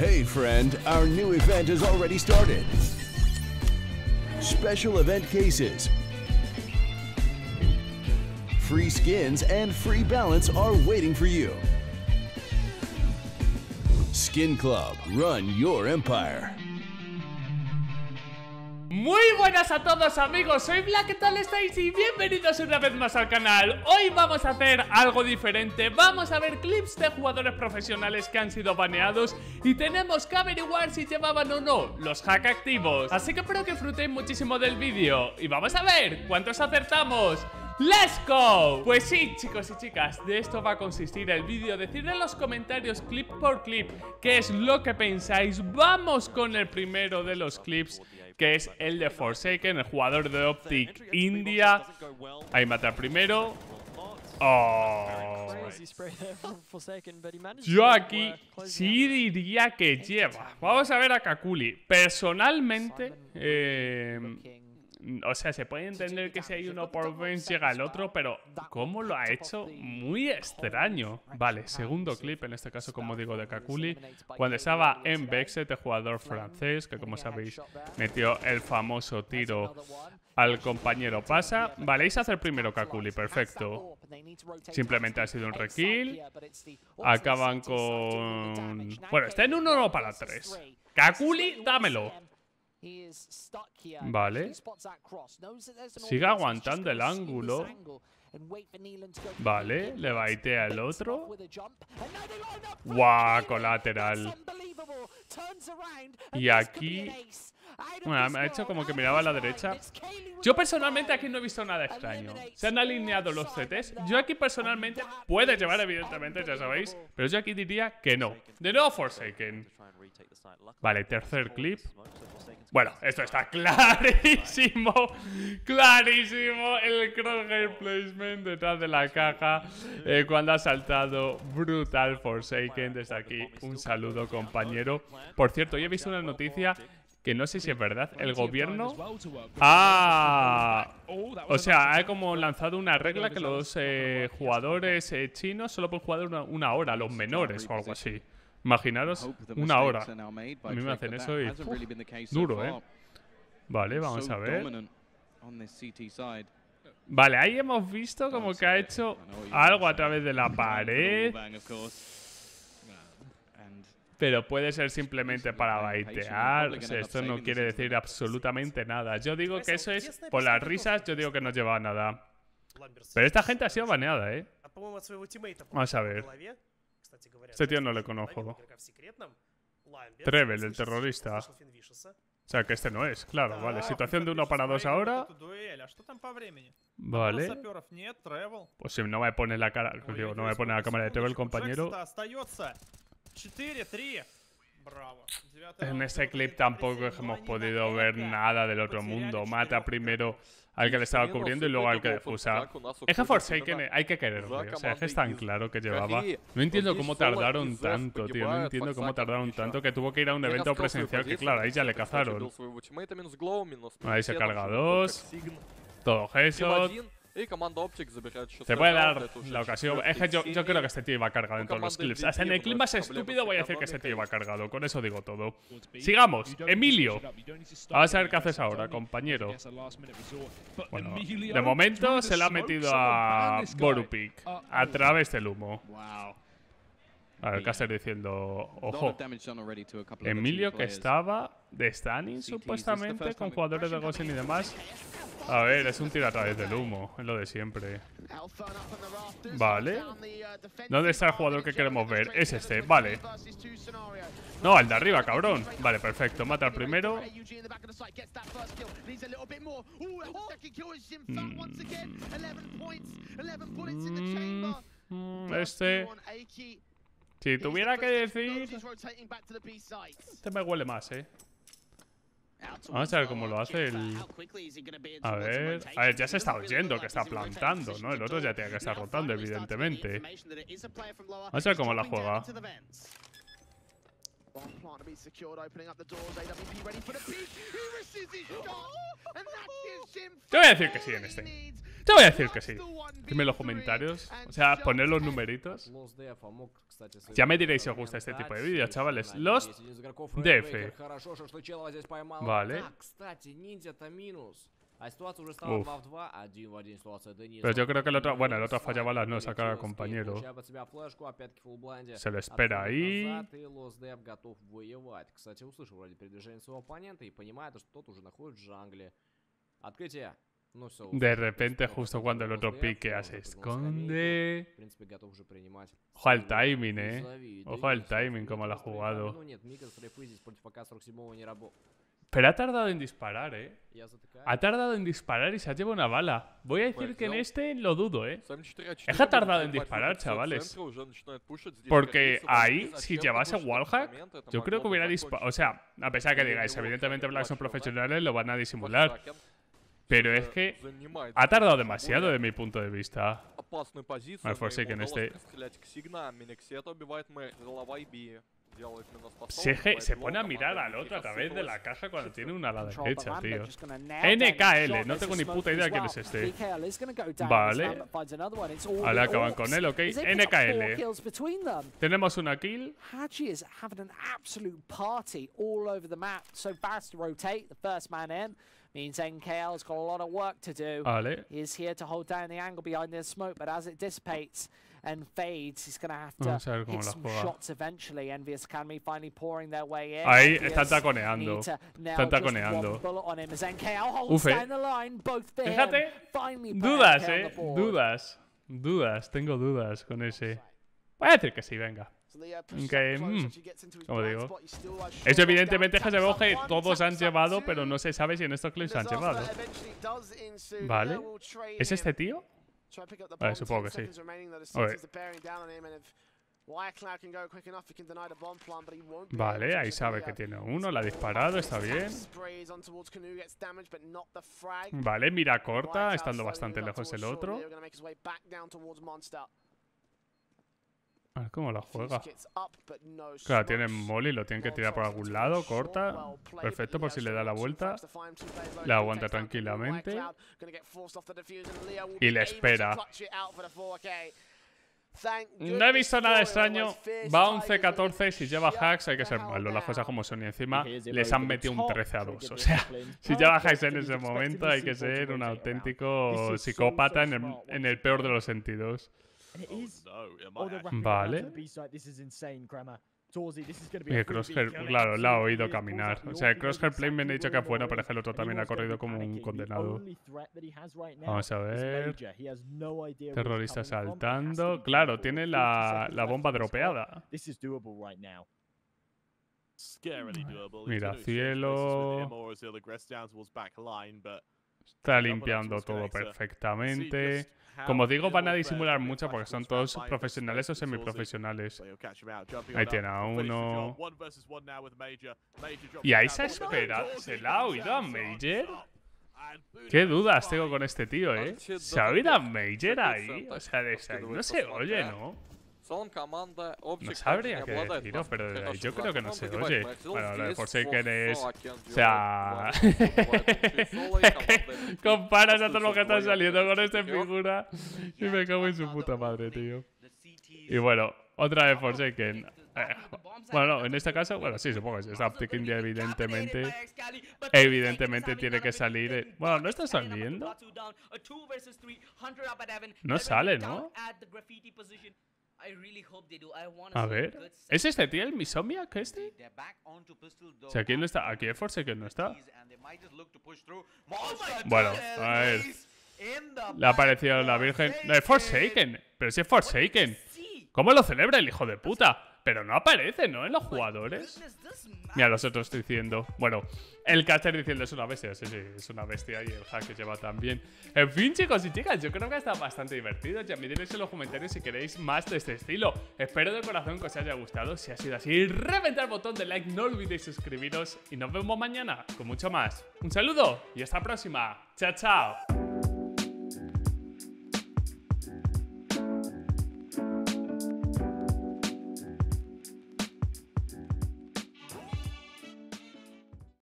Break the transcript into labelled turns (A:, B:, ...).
A: Hey friend, our new event has already started. Special event cases, free skins and free balance are waiting for you. Skin Club, run your empire. Muy buenas a todos amigos, soy Black, ¿qué tal estáis? Y bienvenidos una vez más al canal Hoy vamos a hacer algo diferente Vamos a ver clips de jugadores profesionales que han sido baneados Y tenemos que averiguar si llevaban o no los hack activos Así que espero que disfrutéis muchísimo del vídeo Y vamos a ver cuántos acertamos ¡Let's go! Pues sí, chicos y chicas, de esto va a consistir el vídeo Decid en los comentarios clip por clip qué es lo que pensáis Vamos con el primero de los clips que es el de Forsaken, el jugador de Optic India. Ahí mata primero. Oh. Yo aquí sí diría que lleva. Vamos a ver a Kakuli. Personalmente, o sea, se puede entender que si hay uno por ven llega el otro, pero ¿cómo lo ha hecho? Muy extraño. Vale, segundo clip, en este caso, como digo, de Kakuli, cuando estaba en Bexet, ¿eh? el jugador francés, que como sabéis, metió el famoso tiro al compañero pasa. Vale, y se hace primero Kakuli, perfecto. Simplemente ha sido un rekill. Acaban con... Bueno, está en un para para tres. Kakuli, dámelo. Vale. Sigue aguantando el ángulo. Vale, le baitea el otro. ¡Guau! Colateral. Y aquí... Bueno, me ha hecho como que miraba a la derecha. Yo personalmente aquí no he visto nada extraño. Se han alineado los CTs. Yo aquí personalmente... Puede llevar, evidentemente, ya sabéis. Pero yo aquí diría que no. De nuevo Forsaken. Vale, tercer clip. Bueno, esto está clarísimo, clarísimo el crosshair placement detrás de la caja eh, cuando ha saltado brutal Forsaken. Desde aquí un saludo compañero. Por cierto, hoy he visto una noticia que no sé si es verdad, el gobierno ¡Ah! O sea, ha como lanzado una regla que los eh, jugadores eh, chinos solo pueden jugar una hora, los menores o algo así. Imaginaros una hora. A mí me hacen eso y duro, ¿eh? Vale, vamos a ver. Vale, ahí hemos visto como que ha hecho algo a través de la pared. Pero puede ser simplemente para baitear. esto no quiere decir absolutamente nada. Yo digo que eso es pues, por este las risas, yo digo que no lleva a nada. Pero esta gente ha sido baneada, ¿eh? Vamos a ver. Este tío no le conozco. Trevel, el terrorista. O sea, que este no es, claro, vale. Situación de uno para dos ahora. Vale. Pues si no me pone la cara, no me pone la cámara de Trevel, compañero. En ese clip tampoco hemos podido ver nada del otro mundo. Mata primero al que le estaba cubriendo y luego al que defusa. Es que Forsaken hay que querer, O sea, es tan claro que llevaba. No entiendo cómo tardaron tanto, tío. No entiendo cómo tardaron tanto que tuvo que ir a un evento presencial que, claro, ahí ya le cazaron. Ahí se carga dos. Todo eso. Te voy a dar la ocasión. Es que yo, creo que este tío iba cargado en todos los clips. Hasta en el clip más estúpido voy a decir que este tío iba cargado. Con eso digo todo. Sigamos. Emilio. Vamos a ver qué haces ahora, compañero. Bueno, de momento se le ha metido a Borupik. A través del humo. A ver, Caster diciendo, ojo, Emilio que estaba de Stanning supuestamente con jugadores de Gosen y demás, a ver, es un tiro a través del humo, es lo de siempre. Vale. ¿Dónde está el jugador que queremos ver? Es este, vale. No, el de arriba, cabrón. Vale, perfecto. Mata al primero. Mm. Mm, este... Si tuviera que decir... Este me huele más, eh. Vamos a ver cómo lo hace el... A ver... A ver, ya se está oyendo que está plantando, ¿no? El otro ya tiene que estar rotando, evidentemente. Vamos a ver cómo la juega. Te voy a decir que sí en este. Te voy a decir que sí. Dime los comentarios. O sea, poner los numeritos. Ya me diréis si os gusta este tipo de vídeos, chavales. Los DF. Vale. Ah, Pero yo creo que el otro... Bueno, el otro fallaba las no sacar al compañero. Se lo espera ahí. E e em de repente, justo cuando el otro pique e se esconde. Em Ojo al timing, eh. Ojo al timing, como lo ha jugado. Pero ha tardado en disparar, ¿eh? Ha tardado en disparar y se ha llevado una bala. Voy a decir que en este lo dudo, ¿eh? Es ha tardado en disparar, chavales. Porque ahí, si llevase Wallhack, yo creo que hubiera disparado. O sea, a pesar que digáis, evidentemente Black son profesionales, lo van a disimular.
B: Pero es que ha tardado demasiado de
A: mi punto de vista. que en este... Se, se, pone a mirar al otro a través de pues, la caja cuando tiene una ala derecha, tío. NKL, no tengo ni puta idea quién es este. Vale. Vale, acaban con él, ok. NKL. Tenemos una kill means NKL's got a lot of work to do. Ale. He is here to hold down the angle behind the smoke, but as it dissipates and fades, he's going to have to hit some shots eventually. Envious can Academy finally pouring their way in. Ahí está taconeando. Están taconeando. Ufe. Fíjate, dudas, eh. Dudas. Dudas. Tengo dudas con ese. Voy a decir que sí, venga. Uh, ok, mm, como digo uh, Eso evidentemente es algo que todos han llevado Pero no se sabe si en estos clips han llevado Vale ¿Es este tío? supongo que sí Vale, ahí sabe que uh, tiene uno, la ha disparado, está bien. Vale, mira corta, estando bastante lejos el otro. Ah, cómo la juega. Claro, tiene molly, lo tiene que tirar por algún lado, corta. Perfecto por si le da la vuelta. La aguanta tranquilamente. Y le espera. No he visto nada extraño. Va 11-14. Si lleva hacks, hay que ser malo. Las cosas como son. Y encima les han metido un 13 a 2. O sea, si lleva hacks en ese este momento, hay que ser un auténtico psicópata en el peor de los sentidos. Oh, vale. Y Crosshair, claro, la ha oído caminar. O sea, Crosshair plane me han dicho que afuera pero el otro también ha corrido como un condenado.
B: Vamos a ver.
A: Terrorista saltando. Claro, tiene la, la bomba dropeada. Hmm. Mira, cielo.
B: Está limpiando todo perfectamente. Como digo,
A: van a disimular mucho porque son todos profesionales o semiprofesionales. Ahí tiene a uno. Y ahí se ha esperado. ¿Se la ha oído a Major? Qué dudas tengo con este tío, oh, ¿eh? ¿Se ha oído a Major ahí? O sea, no se oye, ¿no? No sabría qué deciros, pero yo creo que no se oye. Bueno, lo de Forsaken es... O sea... Comparas a todo lo que está saliendo con esta figura y me cago en su puta madre, tío. Y bueno, otra vez Forsaken. Eh, bueno, no, en este caso, bueno, sí, supongo que es Optic India, evidentemente. Evidentemente tiene que salir. Eh, bueno, ¿no está saliendo? No sale, ¿no? A ver. ¿Es este tío el que este? O sea, ¿quién no está? Aquí es Forsaken? no está. Bueno, a ver. Le ha aparecido la Virgen. No, es Forsaken. Pero si es Forsaken. ¿Cómo lo celebra el hijo de puta? Pero no aparece, ¿no? En los jugadores. Mira, los otros estoy diciendo. Bueno, el caster diciendo es una bestia. Sí, sí, es una bestia. Y el hack lleva también. En fin, chicos y chicas, yo creo que ha estado bastante divertido. Ya me diréis en los comentarios si queréis más de este estilo. Espero de corazón que os haya gustado. Si ha sido así, reventad el botón de like. No olvidéis suscribiros. Y nos vemos mañana con mucho más. Un saludo y hasta la próxima. Chao, chao.